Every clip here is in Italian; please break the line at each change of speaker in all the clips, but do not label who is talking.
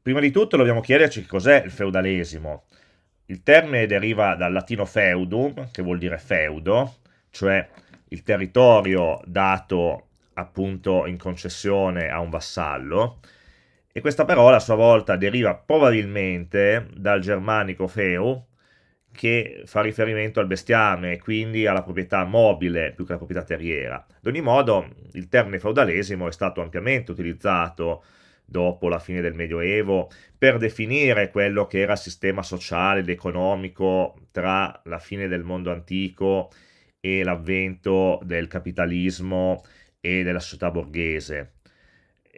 prima di tutto dobbiamo chiederci cos'è il feudalesimo. Il termine deriva dal latino feudum, che vuol dire feudo, cioè il territorio dato appunto in concessione a un vassallo, e questa parola a sua volta deriva probabilmente dal germanico feu, che fa riferimento al bestiame e quindi alla proprietà mobile più che alla proprietà terriera. Ad ogni modo, il termine feudalesimo è stato ampiamente utilizzato dopo la fine del Medioevo per definire quello che era il sistema sociale ed economico tra la fine del mondo antico e l'avvento del capitalismo e della società borghese.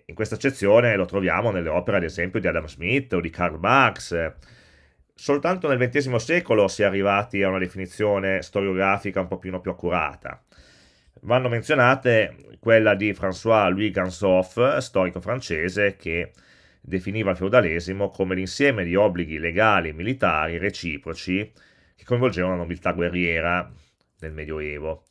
In questa accezione lo troviamo nelle opere, ad esempio, di Adam Smith o di Karl Marx. Soltanto nel XX secolo si è arrivati a una definizione storiografica un pochino più accurata vanno menzionate quella di François-Louis Gansoff, storico francese, che definiva il feudalesimo come l'insieme di obblighi legali e militari reciproci che coinvolgevano la nobiltà guerriera nel Medioevo.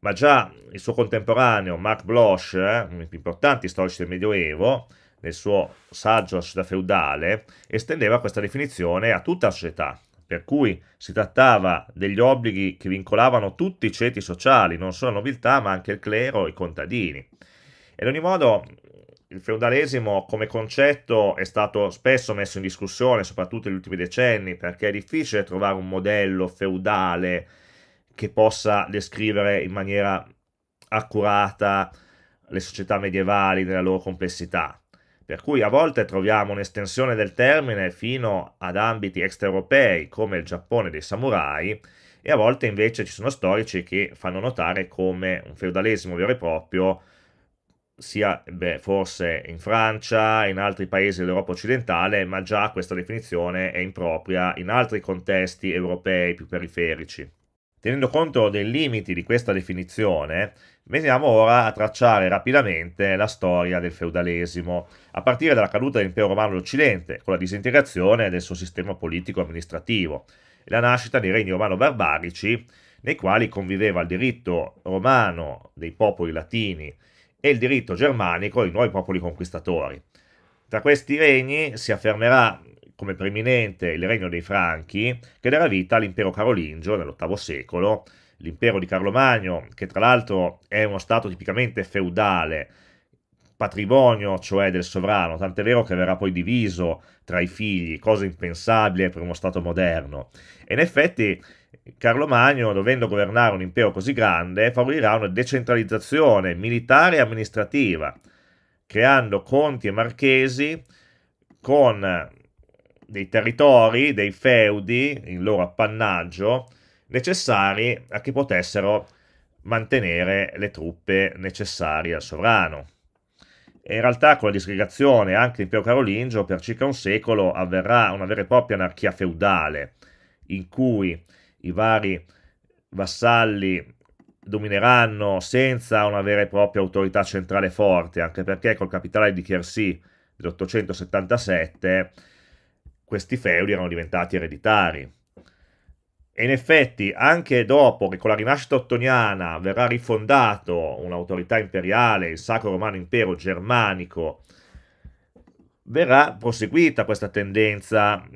Ma già il suo contemporaneo Marc Bloch, eh, uno dei più importanti storici del Medioevo, nel suo saggio La società feudale, estendeva questa definizione a tutta la società, per cui si trattava degli obblighi che vincolavano tutti i ceti sociali, non solo la nobiltà, ma anche il clero e i contadini. E ad ogni modo il feudalesimo come concetto è stato spesso messo in discussione, soprattutto negli ultimi decenni, perché è difficile trovare un modello feudale che possa descrivere in maniera accurata le società medievali nella loro complessità per cui a volte troviamo un'estensione del termine fino ad ambiti extraeuropei come il Giappone dei samurai e a volte invece ci sono storici che fanno notare come un feudalesimo vero e proprio sia beh, forse in Francia, in altri paesi dell'Europa occidentale, ma già questa definizione è impropria in altri contesti europei più periferici. Tenendo conto dei limiti di questa definizione, veniamo ora a tracciare rapidamente la storia del feudalesimo, a partire dalla caduta dell'impero romano d'Occidente, con la disintegrazione del suo sistema politico-amministrativo e la nascita dei regni romano-barbarici, nei quali conviveva il diritto romano dei popoli latini e il diritto germanico dei nuovi popoli conquistatori. Tra questi regni si affermerà come preminente il regno dei Franchi, che darà vita all'impero carolingio nell'VIII secolo, l'impero di Carlo Magno, che tra l'altro è uno stato tipicamente feudale, patrimonio cioè del sovrano, tant'è vero che verrà poi diviso tra i figli, cosa impensabile per uno stato moderno. E in effetti Carlo Magno, dovendo governare un impero così grande, favorirà una decentralizzazione militare e amministrativa, creando conti e marchesi con dei territori, dei feudi, in loro appannaggio, necessari a che potessero mantenere le truppe necessarie al sovrano. E in realtà con la disgregazione anche dell'impero carolingio per circa un secolo avverrà una vera e propria anarchia feudale in cui i vari vassalli domineranno senza una vera e propria autorità centrale forte, anche perché col capitale di Chersi dell'877 questi feudi erano diventati ereditari. E in effetti, anche dopo che con la rinascita ottoniana verrà rifondato un'autorità imperiale, il Sacro Romano Impero Germanico, verrà proseguita questa tendenza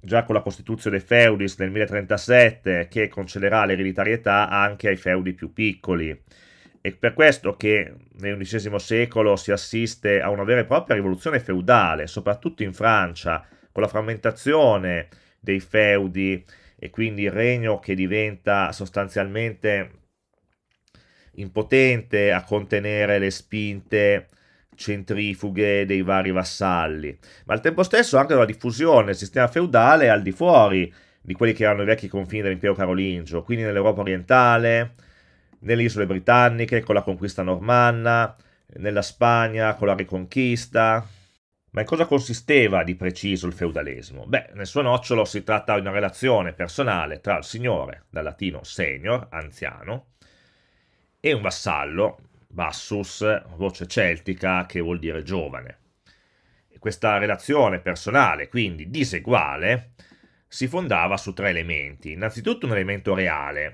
già con la Costituzione Feudis del 1037 che concederà l'ereditarietà anche ai feudi più piccoli. È per questo che nel XI secolo si assiste a una vera e propria rivoluzione feudale, soprattutto in Francia, con la frammentazione dei feudi e quindi il regno che diventa sostanzialmente impotente a contenere le spinte centrifughe dei vari vassalli, ma al tempo stesso anche la diffusione del sistema feudale al di fuori di quelli che erano i vecchi confini dell'impero carolingio, quindi nell'Europa orientale, nelle isole britanniche con la conquista normanna, nella Spagna con la riconquista, ma in cosa consisteva di preciso il feudalesimo? Beh, nel suo nocciolo si tratta di una relazione personale tra il signore, dal latino senior, anziano, e un vassallo, bassus, voce celtica che vuol dire giovane. E questa relazione personale, quindi diseguale, si fondava su tre elementi. Innanzitutto un elemento reale,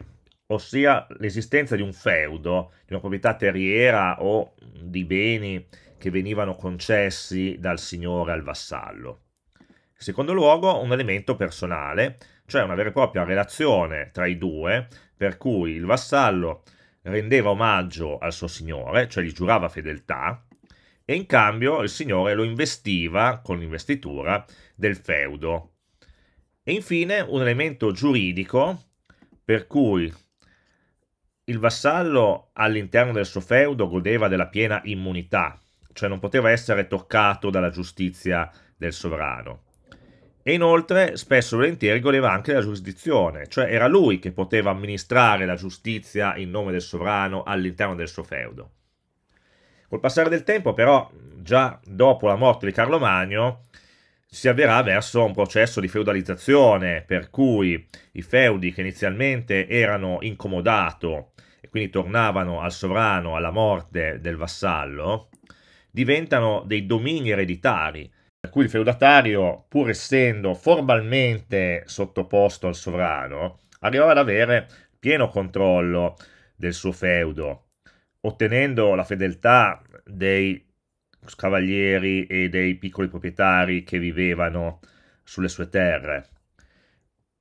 ossia l'esistenza di un feudo, di una proprietà terriera o di beni che venivano concessi dal signore al vassallo. In secondo luogo, un elemento personale, cioè una vera e propria relazione tra i due, per cui il vassallo rendeva omaggio al suo signore, cioè gli giurava fedeltà, e in cambio il signore lo investiva con l'investitura del feudo. E infine un elemento giuridico per cui il vassallo all'interno del suo feudo godeva della piena immunità cioè non poteva essere toccato dalla giustizia del sovrano. E inoltre spesso e volentieri goleva anche la giurisdizione, cioè era lui che poteva amministrare la giustizia in nome del sovrano all'interno del suo feudo. Col passare del tempo però, già dopo la morte di Carlo Magno, si avverrà verso un processo di feudalizzazione, per cui i feudi che inizialmente erano incomodato e quindi tornavano al sovrano alla morte del vassallo, diventano dei domini ereditari, per cui il feudatario, pur essendo formalmente sottoposto al sovrano, arrivava ad avere pieno controllo del suo feudo, ottenendo la fedeltà dei cavalieri e dei piccoli proprietari che vivevano sulle sue terre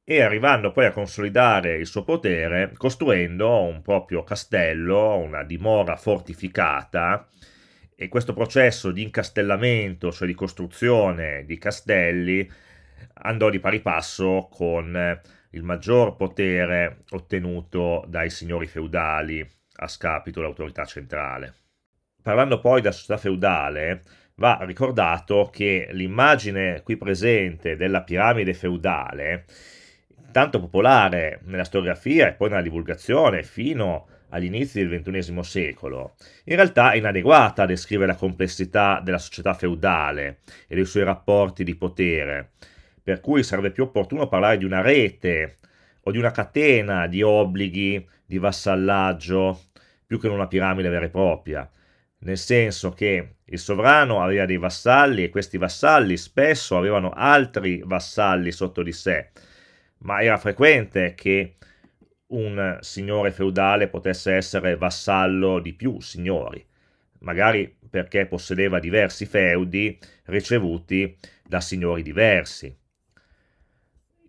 e arrivando poi a consolidare il suo potere costruendo un proprio castello, una dimora fortificata e questo processo di incastellamento, cioè di costruzione di castelli, andò di pari passo con eh, il maggior potere ottenuto dai signori feudali a scapito dell'autorità centrale. Parlando poi della società feudale, va ricordato che l'immagine qui presente della piramide feudale, tanto popolare nella storiografia e poi nella divulgazione fino a all'inizio del XXI secolo, in realtà è inadeguata a descrivere la complessità della società feudale e dei suoi rapporti di potere, per cui sarebbe più opportuno parlare di una rete o di una catena di obblighi, di vassallaggio, più che una piramide vera e propria, nel senso che il sovrano aveva dei vassalli e questi vassalli spesso avevano altri vassalli sotto di sé, ma era frequente che un signore feudale potesse essere vassallo di più signori, magari perché possedeva diversi feudi ricevuti da signori diversi.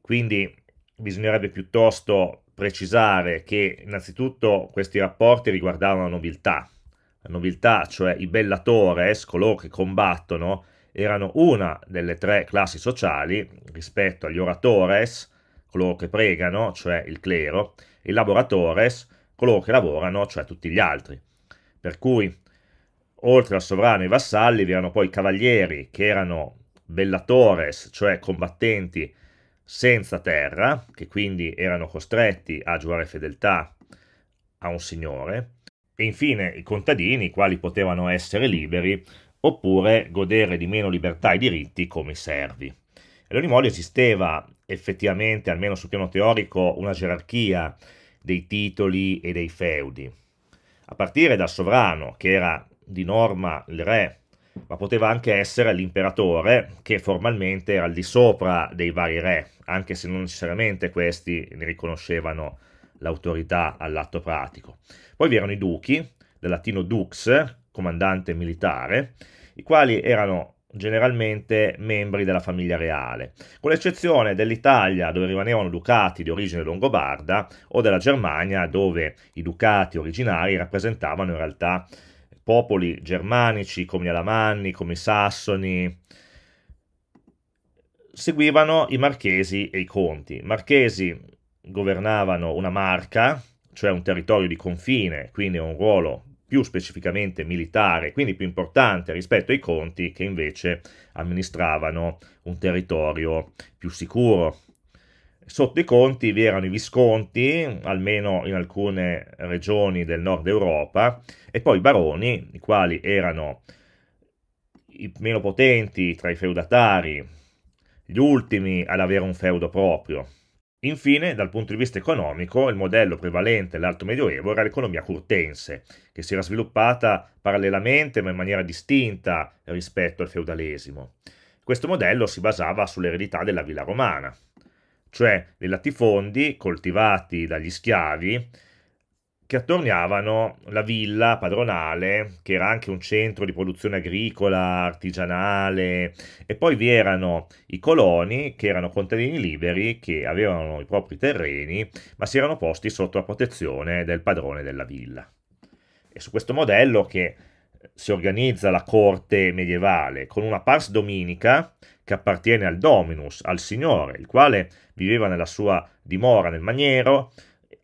Quindi bisognerebbe piuttosto precisare che innanzitutto questi rapporti riguardavano la nobiltà. La nobiltà, cioè i bellatores, coloro che combattono, erano una delle tre classi sociali rispetto agli oratores, coloro che pregano, cioè il clero, i laboratores, coloro che lavorano, cioè tutti gli altri. Per cui, oltre al sovrano e i vassalli, vi erano poi i cavalieri, che erano bellatores, cioè combattenti senza terra, che quindi erano costretti a giurare fedeltà a un signore, e infine i contadini, i quali potevano essere liberi oppure godere di meno libertà e diritti come i servi. Ad ogni modo esisteva effettivamente, almeno sul piano teorico, una gerarchia dei titoli e dei feudi, a partire dal sovrano, che era di norma il re, ma poteva anche essere l'imperatore, che formalmente era al di sopra dei vari re, anche se non necessariamente questi ne riconoscevano l'autorità all'atto pratico. Poi vi erano i duchi, del latino dux, comandante militare, i quali erano generalmente membri della famiglia reale, con l'eccezione dell'Italia dove rimanevano ducati di origine longobarda o della Germania dove i ducati originari rappresentavano in realtà popoli germanici come gli Alamanni, come i Sassoni. Seguivano i marchesi e i conti. I marchesi governavano una marca, cioè un territorio di confine, quindi un ruolo più specificamente militare, quindi più importante rispetto ai conti che invece amministravano un territorio più sicuro. Sotto i conti vi erano i visconti, almeno in alcune regioni del nord Europa, e poi i baroni, i quali erano i meno potenti tra i feudatari, gli ultimi ad avere un feudo proprio, Infine, dal punto di vista economico, il modello prevalente nell'Alto Medioevo era l'economia curtense, che si era sviluppata parallelamente ma in maniera distinta rispetto al feudalesimo. Questo modello si basava sull'eredità della villa romana, cioè dei latifondi coltivati dagli schiavi che attorniavano la villa padronale, che era anche un centro di produzione agricola, artigianale, e poi vi erano i coloni, che erano contadini liberi, che avevano i propri terreni, ma si erano posti sotto la protezione del padrone della villa. È su questo modello che si organizza la corte medievale, con una pars dominica che appartiene al dominus, al signore, il quale viveva nella sua dimora nel maniero,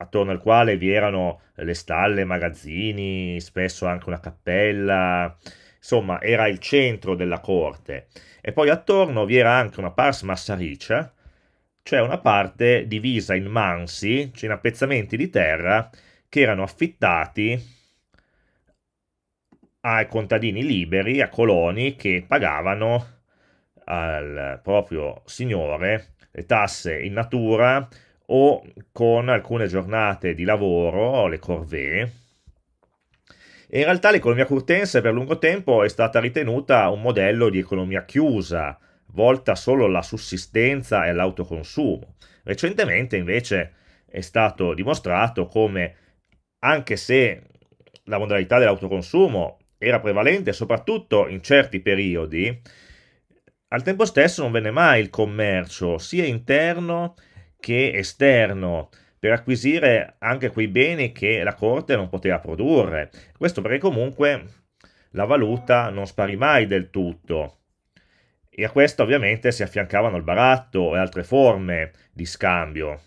attorno al quale vi erano le stalle, magazzini, spesso anche una cappella, insomma era il centro della corte. E poi attorno vi era anche una pars massaricia, cioè una parte divisa in mansi, cioè in appezzamenti di terra, che erano affittati ai contadini liberi, a coloni che pagavano al proprio signore le tasse in natura o con alcune giornate di lavoro, le corvée. E in realtà l'economia curtense per lungo tempo è stata ritenuta un modello di economia chiusa, volta solo alla sussistenza e all'autoconsumo. Recentemente invece è stato dimostrato come anche se la modalità dell'autoconsumo era prevalente soprattutto in certi periodi, al tempo stesso non venne mai il commercio sia interno che esterno per acquisire anche quei beni che la corte non poteva produrre. Questo perché comunque la valuta non sparì mai del tutto. E a questo ovviamente si affiancavano il baratto e altre forme di scambio.